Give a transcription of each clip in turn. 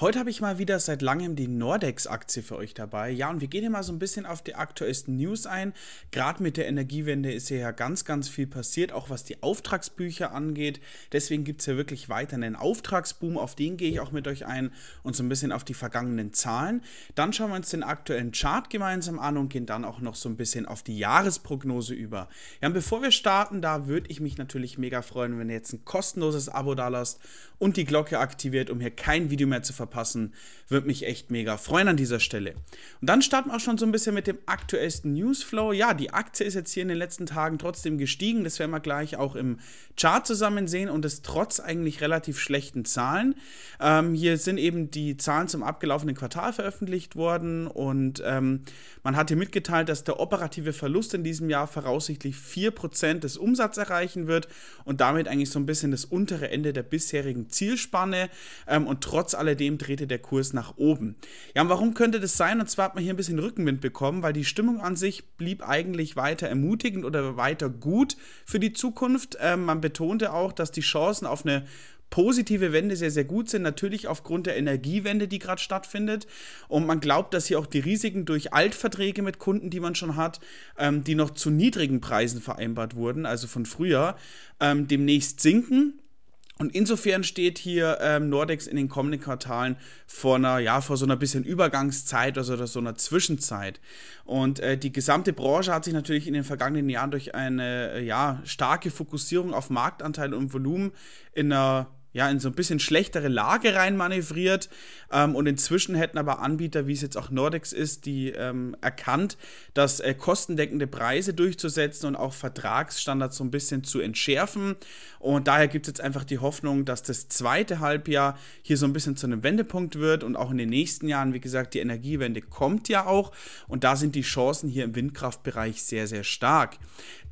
Heute habe ich mal wieder seit langem die Nordex-Aktie für euch dabei. Ja, und wir gehen hier mal so ein bisschen auf die aktuellsten News ein. Gerade mit der Energiewende ist hier ja ganz, ganz viel passiert, auch was die Auftragsbücher angeht. Deswegen gibt es ja wirklich weiter einen Auftragsboom, auf den gehe ich auch mit euch ein und so ein bisschen auf die vergangenen Zahlen. Dann schauen wir uns den aktuellen Chart gemeinsam an und gehen dann auch noch so ein bisschen auf die Jahresprognose über. Ja, und bevor wir starten, da würde ich mich natürlich mega freuen, wenn ihr jetzt ein kostenloses Abo da lasst und die Glocke aktiviert, um hier kein Video mehr zu verpassen verpassen. Würde mich echt mega freuen an dieser Stelle. Und dann starten wir auch schon so ein bisschen mit dem aktuellsten Newsflow. Ja, die Aktie ist jetzt hier in den letzten Tagen trotzdem gestiegen. Das werden wir gleich auch im Chart zusammen sehen und das trotz eigentlich relativ schlechten Zahlen. Ähm, hier sind eben die Zahlen zum abgelaufenen Quartal veröffentlicht worden und ähm, man hat hier mitgeteilt, dass der operative Verlust in diesem Jahr voraussichtlich 4% des Umsatzes erreichen wird und damit eigentlich so ein bisschen das untere Ende der bisherigen Zielspanne. Ähm, und trotz alledem seitdem drehte der Kurs nach oben. Ja, und warum könnte das sein? Und zwar hat man hier ein bisschen Rückenwind bekommen, weil die Stimmung an sich blieb eigentlich weiter ermutigend oder weiter gut für die Zukunft. Ähm, man betonte auch, dass die Chancen auf eine positive Wende sehr, sehr gut sind. Natürlich aufgrund der Energiewende, die gerade stattfindet. Und man glaubt, dass hier auch die Risiken durch Altverträge mit Kunden, die man schon hat, ähm, die noch zu niedrigen Preisen vereinbart wurden, also von früher, ähm, demnächst sinken. Und insofern steht hier ähm, Nordex in den kommenden Quartalen vor einer, ja, vor so einer bisschen Übergangszeit, also so einer Zwischenzeit. Und äh, die gesamte Branche hat sich natürlich in den vergangenen Jahren durch eine, äh, ja, starke Fokussierung auf Marktanteile und Volumen in einer ja, in so ein bisschen schlechtere Lage reinmanövriert. Ähm, und inzwischen hätten aber Anbieter, wie es jetzt auch Nordex ist, die ähm, erkannt, dass äh, kostendeckende Preise durchzusetzen und auch Vertragsstandards so ein bisschen zu entschärfen. Und daher gibt es jetzt einfach die Hoffnung, dass das zweite Halbjahr hier so ein bisschen zu einem Wendepunkt wird und auch in den nächsten Jahren, wie gesagt, die Energiewende kommt ja auch. Und da sind die Chancen hier im Windkraftbereich sehr, sehr stark.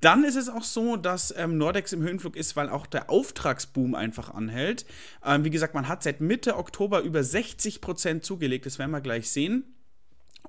Dann ist es auch so, dass ähm, Nordex im Höhenflug ist, weil auch der Auftragsboom einfach anhält. Geld. Ähm, wie gesagt, man hat seit Mitte Oktober über 60% zugelegt, das werden wir gleich sehen.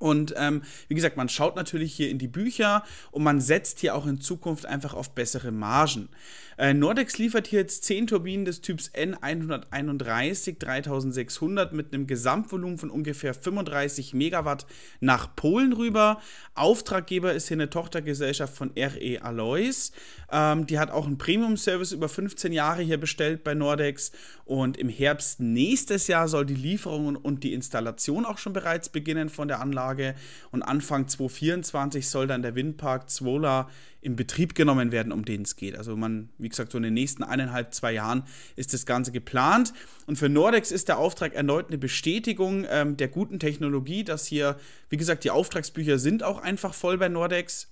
Und ähm, wie gesagt, man schaut natürlich hier in die Bücher und man setzt hier auch in Zukunft einfach auf bessere Margen. Äh, Nordex liefert hier jetzt 10 Turbinen des Typs N131 3600 mit einem Gesamtvolumen von ungefähr 35 Megawatt nach Polen rüber. Auftraggeber ist hier eine Tochtergesellschaft von RE Alois. Ähm, die hat auch einen Premium-Service über 15 Jahre hier bestellt bei Nordex. Und im Herbst nächstes Jahr soll die Lieferung und die Installation auch schon bereits beginnen von der Anlage. Tage und Anfang 2024 soll dann der Windpark Zwola in Betrieb genommen werden, um den es geht. Also man, wie gesagt, so in den nächsten eineinhalb, zwei Jahren ist das Ganze geplant. Und für Nordex ist der Auftrag erneut eine Bestätigung ähm, der guten Technologie, dass hier, wie gesagt, die Auftragsbücher sind auch einfach voll bei Nordex.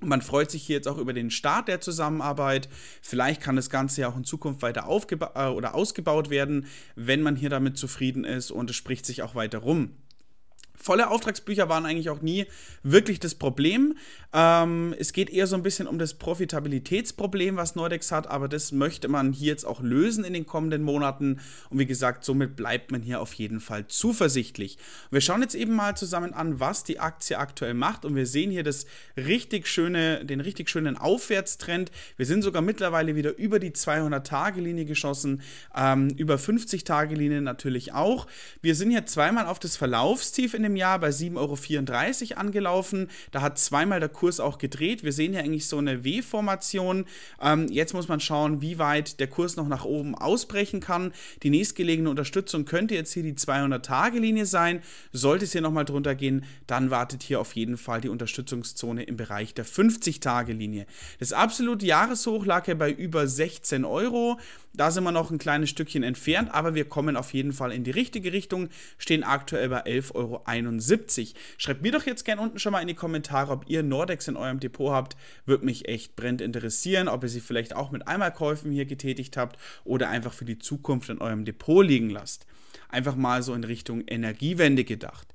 Und man freut sich hier jetzt auch über den Start der Zusammenarbeit. Vielleicht kann das Ganze ja auch in Zukunft weiter aufgeba- äh, oder ausgebaut werden, wenn man hier damit zufrieden ist und es spricht sich auch weiter rum volle Auftragsbücher waren eigentlich auch nie wirklich das Problem. Ähm, es geht eher so ein bisschen um das Profitabilitätsproblem, was Nordex hat, aber das möchte man hier jetzt auch lösen in den kommenden Monaten. Und wie gesagt, somit bleibt man hier auf jeden Fall zuversichtlich. Wir schauen jetzt eben mal zusammen an, was die Aktie aktuell macht. Und wir sehen hier das richtig schöne, den richtig schönen Aufwärtstrend. Wir sind sogar mittlerweile wieder über die 200-Tage-Linie geschossen, ähm, über 50-Tage-Linie natürlich auch. Wir sind hier zweimal auf das Verlaufstief in den einem Jahr bei 7,34 Euro angelaufen. Da hat zweimal der Kurs auch gedreht. Wir sehen hier eigentlich so eine W-Formation. Ähm, jetzt muss man schauen, wie weit der Kurs noch nach oben ausbrechen kann. Die nächstgelegene Unterstützung könnte jetzt hier die 200-Tage-Linie sein. Sollte es hier nochmal drunter gehen, dann wartet hier auf jeden Fall die Unterstützungszone im Bereich der 50-Tage-Linie. Das absolute Jahreshoch lag ja bei über 16 Euro. Da sind wir noch ein kleines Stückchen entfernt, aber wir kommen auf jeden Fall in die richtige Richtung, stehen aktuell bei 11,41 Euro 71. Schreibt mir doch jetzt gerne unten schon mal in die Kommentare, ob ihr Nordex in eurem Depot habt. Würde mich echt brennend interessieren, ob ihr sie vielleicht auch mit Einmalkäufen hier getätigt habt oder einfach für die Zukunft in eurem Depot liegen lasst. Einfach mal so in Richtung Energiewende gedacht.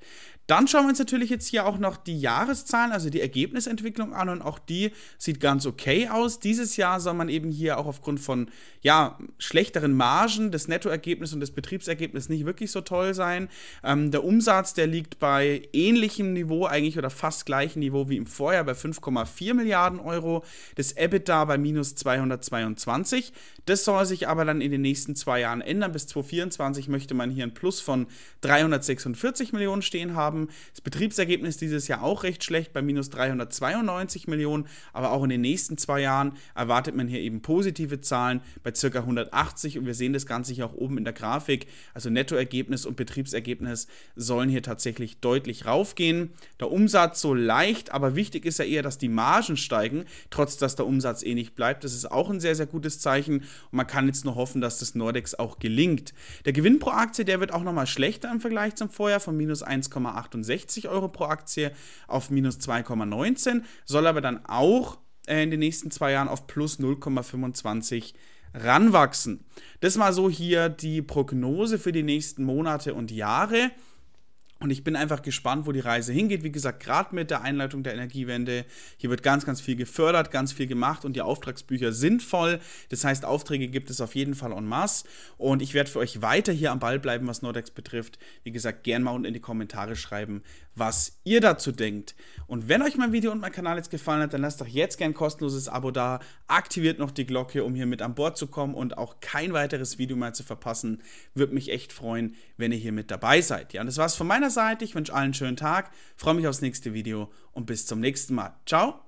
Dann schauen wir uns natürlich jetzt hier auch noch die Jahreszahlen, also die Ergebnisentwicklung an und auch die sieht ganz okay aus. Dieses Jahr soll man eben hier auch aufgrund von ja, schlechteren Margen, des Nettoergebnisses und des Betriebsergebnisses nicht wirklich so toll sein. Ähm, der Umsatz, der liegt bei ähnlichem Niveau eigentlich oder fast gleichem Niveau wie im Vorjahr bei 5,4 Milliarden Euro. Das EBITDA bei minus 222. Das soll sich aber dann in den nächsten zwei Jahren ändern. Bis 2024 möchte man hier ein Plus von 346 Millionen stehen haben haben. Das Betriebsergebnis dieses Jahr auch recht schlecht bei minus 392 Millionen, aber auch in den nächsten zwei Jahren erwartet man hier eben positive Zahlen bei ca. 180 und wir sehen das Ganze hier auch oben in der Grafik. Also Nettoergebnis und Betriebsergebnis sollen hier tatsächlich deutlich raufgehen. Der Umsatz so leicht, aber wichtig ist ja eher, dass die Margen steigen, trotz dass der Umsatz eh nicht bleibt. Das ist auch ein sehr, sehr gutes Zeichen und man kann jetzt nur hoffen, dass das Nordex auch gelingt. Der Gewinn pro Aktie, der wird auch nochmal schlechter im Vergleich zum Vorjahr von minus 1,8 2,68 Euro pro Aktie auf minus 2,19, soll aber dann auch äh, in den nächsten zwei Jahren auf plus 0,25 ranwachsen. Das war so hier die Prognose für die nächsten Monate und Jahre. Und ich bin einfach gespannt, wo die Reise hingeht. Wie gesagt, gerade mit der Einleitung der Energiewende. Hier wird ganz, ganz viel gefördert, ganz viel gemacht und die Auftragsbücher sind voll. Das heißt, Aufträge gibt es auf jeden Fall en masse. Und ich werde für euch weiter hier am Ball bleiben, was Nordex betrifft. Wie gesagt, gern mal unten in die Kommentare schreiben, was ihr dazu denkt. Und wenn euch mein Video und mein Kanal jetzt gefallen hat, dann lasst doch jetzt gern ein kostenloses Abo da. Aktiviert noch die Glocke, um hier mit an Bord zu kommen und auch kein weiteres Video mehr zu verpassen. Würde mich echt freuen, wenn ihr hier mit dabei seid. Ja, und das war's von meiner Seite. Seite. Ich wünsche allen einen schönen Tag, freue mich aufs nächste Video und bis zum nächsten Mal. Ciao!